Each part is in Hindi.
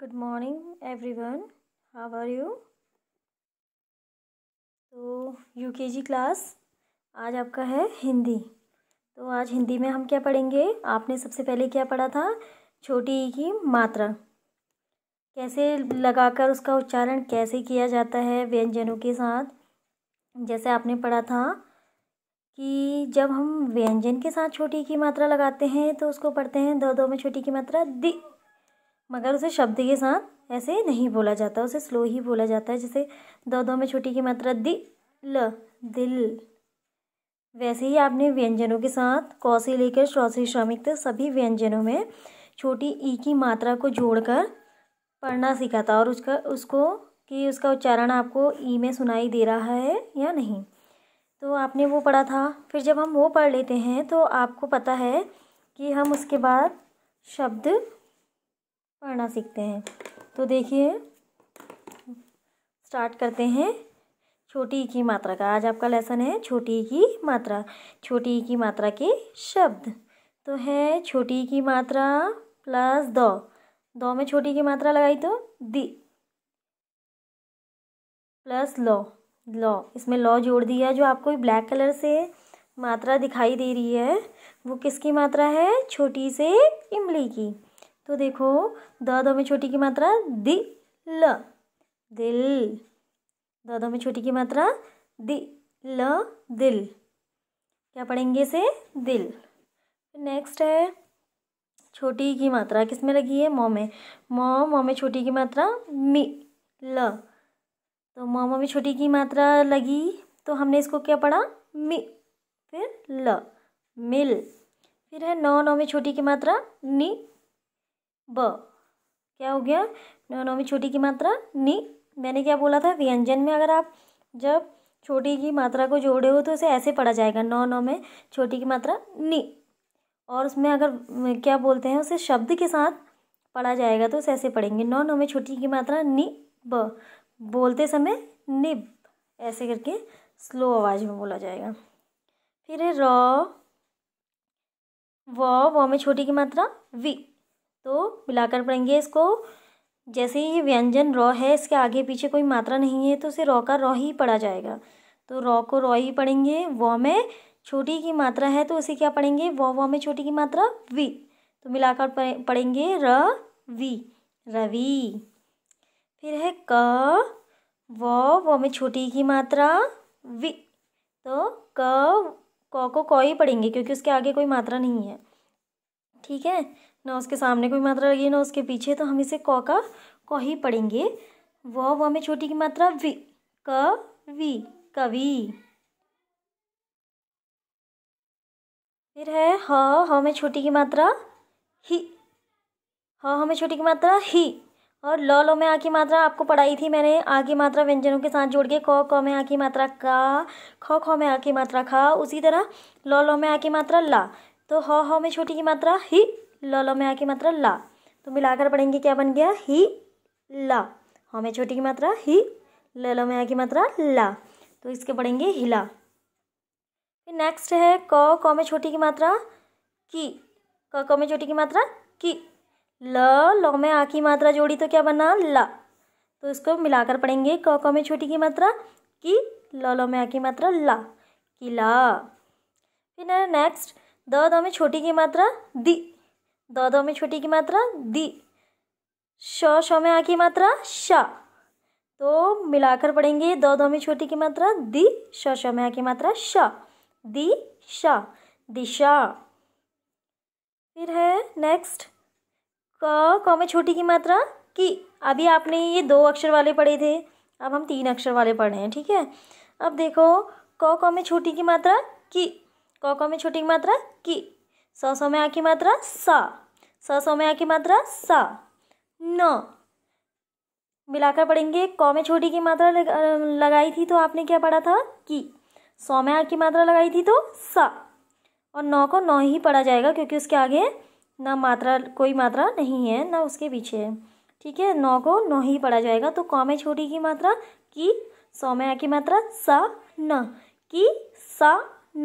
good morning everyone how are you तो यूकेजी क्लास आज आपका है हिंदी तो आज हिंदी में हम क्या पढ़ेंगे आपने सबसे पहले क्या पढ़ा था छोटी की मात्रा कैसे लगाकर उसका उच्चारण कैसे किया जाता है व्यंजनों के साथ जैसे आपने पढ़ा था कि जब हम व्यंजन के साथ छोटी की मात्रा लगाते हैं तो उसको पढ़ते हैं दो दो में छोटी की मात्रा दि मगर उसे शब्द के साथ ऐसे नहीं बोला जाता उसे स्लो ही बोला जाता है जैसे दो दो में छोटी की मात्रा दि ल दिल वैसे ही आपने व्यंजनों के साथ कौ से लेकर श्रौ से श्रमिक तक सभी व्यंजनों में छोटी ई की मात्रा को जोड़कर पढ़ना सीखा था और उसका उसको कि उसका उच्चारण आपको ई में सुनाई दे रहा है या नहीं तो आपने वो पढ़ा था फिर जब हम वो पढ़ लेते हैं तो आपको पता है कि हम उसके बाद शब्द पढ़ना सीखते हैं तो देखिए स्टार्ट करते हैं छोटी की मात्रा का आज आपका लेसन है छोटी की मात्रा छोटी की मात्रा के शब्द तो है छोटी की मात्रा प्लस दो दो में छोटी की मात्रा लगाई तो दी प्लस लॉ लॉ इसमें लॉ जोड़ दिया जो आपको ब्लैक कलर से मात्रा दिखाई दे रही है वो किसकी मात्रा है छोटी से इमली की तो देखो द द में छोटी की मात्रा ल दिल द द में छोटी की मात्रा दि ल दिल क्या पढ़ेंगे इसे दिल नेक्स्ट है छोटी की मात्रा किस में लगी है मॉ में मॉ मॉ में छोटी की मात्रा मी ल तो मॉ मॉ में छोटी की मात्रा लगी तो हमने इसको क्या पढ़ा मी फिर ल मिल फिर है नौ नौ में छोटी की मात्रा नी ब क्या हो गया में छोटी की मात्रा नी मैंने क्या बोला था व्यंजन में अगर आप जब छोटी की मात्रा को जोड़े हो तो उसे ऐसे पढ़ा जाएगा नौ नौ में छोटी की मात्रा नी और उसमें अगर क्या बोलते हैं उसे शब्द के साथ पढ़ा जाएगा तो उसे ऐसे पढ़ेंगे नौ नौ में छोटी की मात्रा नि ब बोलते समय निब ऐसे करके स्लो आवाज़ में बोला जाएगा फिर रॉ र व व में छोटी की मात्रा वी तो मिलाकर पड़ेंगे इसको जैसे ये व्यंजन रॉ है इसके आगे पीछे कोई मात्रा नहीं है तो उसे रॉ का रॉ ही पढ़ा जाएगा तो रॉ को रॉ ही पढ़ेंगे व में छोटी की मात्रा है तो उसे क्या पढ़ेंगे व वॉ में छोटी की मात्रा वी तो मिलाकर पढ़ेंगे र वी रवि फिर है क व व में छोटी की मात्रा वी तो क को को ही पढ़ेंगे क्योंकि उसके आगे कोई मात्रा नहीं है ठीक है ना उसके सामने कोई मात्रा लगी है ना उसके पीछे तो हम इसे क का क ही पढ़ेंगे व व में छोटी की मात्रा वी क वी कवि फिर है ह ह में छोटी की मात्रा ही ह ह में छोटी की मात्रा ही और ल लो में आ की मात्रा आपको पढ़ाई थी मैंने आ की मात्रा व्यंजनों के साथ जोड़ के क क में आ की मात्रा का ख ख में आ की मात्रा खा उसी तरह ल लो में आ की मात्रा ला तो ह ह में छोटी की मात्रा ही ल ल में आ की मात्रा ला तो मिलाकर पढ़ेंगे क्या बन गया ही ला ह में छोटी की मात्रा ही ल ल में आ की मात्रा ला तो इसके पढ़ेंगे हिला फिर नेक्स्ट है क क में छोटी की मात्रा की क क में छोटी की मात्रा की ल ल में आ की मात्रा जोड़ी तो क्या बना ला तो इसको मिलाकर पढ़ेंगे क क में छोटी की मात्रा की ल ल में आ की मात्रा ला किला फिर नेक्स्ट द द में छोटी की मात्रा दी द द में छोटी की मात्रा दी श श में आ की मात्रा शा तो मिलाकर पढ़ेंगे द द में छोटी की मात्रा दी श श में आ की मात्रा श दी श दिशा फिर है नेक्स्ट क क में छोटी की मात्रा की अभी आपने ये दो अक्षर वाले पढ़े थे अब हम तीन अक्षर वाले पढ़ रहे हैं ठीक है अब देखो क क में छोटी की मात्रा की क क में छोटी की मात्रा की स समय आखि मात्रा सा स समय आखि मात्रा सा न मिलाकर पढ़ेंगे क में छोटी की मात्रा लगाई थी तो आपने क्या पढ़ा था की सौम्या की मात्रा लगाई थी तो सा और नौ को नौ ही पढ़ा जाएगा क्योंकि उसके आगे ना मात्रा कोई मात्रा नहीं है ना उसके पीछे है ठीक है नौ को नौ ही पढ़ा जाएगा तो कौ में छोटी की मात्रा की सौ में आ की मात्रा सा न की सा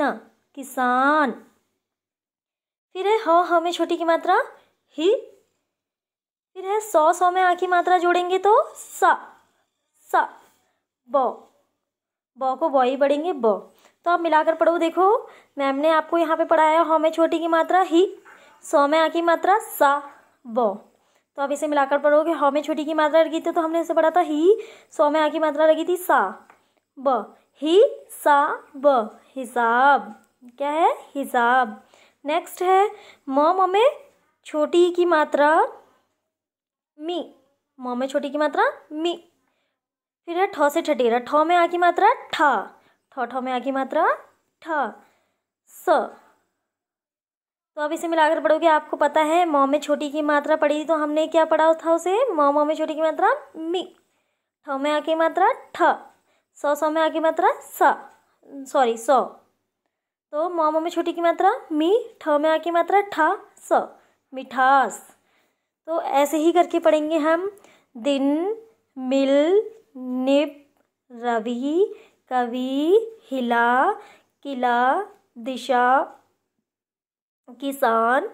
न किसान फिर है ह हाँ, ह हाँ, में छोटी की मात्रा ही फिर है सौ सौ में आ की मात्रा जोड़ेंगे तो सा सा ब ब को ब ही पढ़ेंगे ब तो आप मिलाकर पढ़ो देखो मैम ने आपको यहाँ पे पढ़ाया ह हाँ, में छोटी की मात्रा ही सौ में आ की मात्रा सा ब तो आप इसे मिलाकर पढ़ोगे ह में छोटी की मात्रा लगी थी तो हमने इसे पढ़ा था ही सौ में आ की मात्रा लगी थी सा ब ही सा ब हिसाब क्या है हिसाब नेक्स्ट है म ममे छोटी की मात्रा मी म में छोटी की मात्रा मी फिर है ठ से ठटेरा ठ में आ की मात्रा ठा ठ ठ में आ की मात्रा ठ स तो अब इसे मिलाकर पढ़ोगे आपको पता है म में छोटी की मात्रा पड़ी तो हमने क्या पढ़ा था उसे म म में छोटी की मात्रा मी ठ में आ की मात्रा ठ सौ सौ में आ की मात्रा स सॉरी सौ तो म म में छोटी की मात्रा मी ठ में आ की मात्रा ठा स मिठास तो ऐसे ही करके पढ़ेंगे हम दिन मिल निप रवि कवि हिला किला दिशा किसान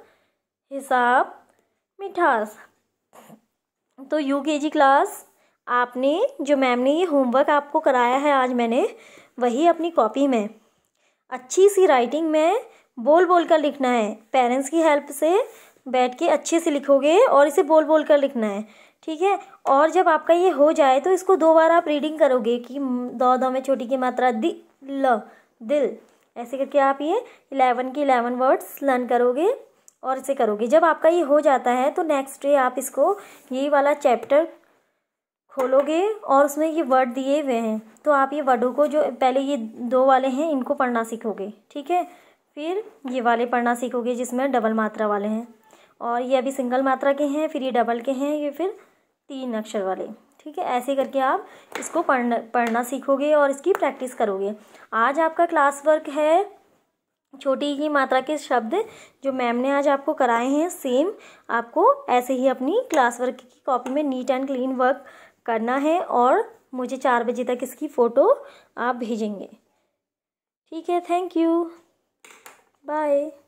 हिसाब मिठास तो यू के जी क्लास आपने जो मैम ने ये होमवर्क आपको कराया है आज मैंने वही अपनी कॉपी में अच्छी सी राइटिंग में बोल बोल कर लिखना है पेरेंट्स की हेल्प से बैठ के अच्छे से लिखोगे और इसे बोल बोल कर लिखना है ठीक है और जब आपका ये हो जाए तो इसको दो बार आप रीडिंग करोगे कि दो दो में छोटी की मात्रा दि ल दिल ऐसे करके आप ये इलेवन की इलेवन वर्ड्स लर्न करोगे और इसे करोगे जब आपका ये हो जाता है तो नेक्स्ट डे आप इसको यही वाला चैप्टर खोलोगे और उसमें ये वर्ड दिए हुए हैं तो आप ये वर्डों को जो पहले ये दो वाले हैं इनको पढ़ना सीखोगे ठीक है फिर ये वाले पढ़ना सीखोगे जिसमें डबल मात्रा वाले हैं और ये अभी सिंगल मात्रा के हैं फिर ये डबल के हैं ये फिर तीन अक्षर वाले ठीक है ऐसे करके आप इसको पढ़ना पढ़ना सीखोगे और इसकी प्रैक्टिस करोगे आज आपका क्लास वर्क है छोटी ही मात्रा के शब्द जो मैम ने आज आपको कराए हैं सेम आपको ऐसे ही अपनी क्लास वर्क की कॉपी में नीट एंड क्लीन वर्क करना है और मुझे चार बजे तक इसकी फ़ोटो आप भेजेंगे ठीक है थैंक यू बाय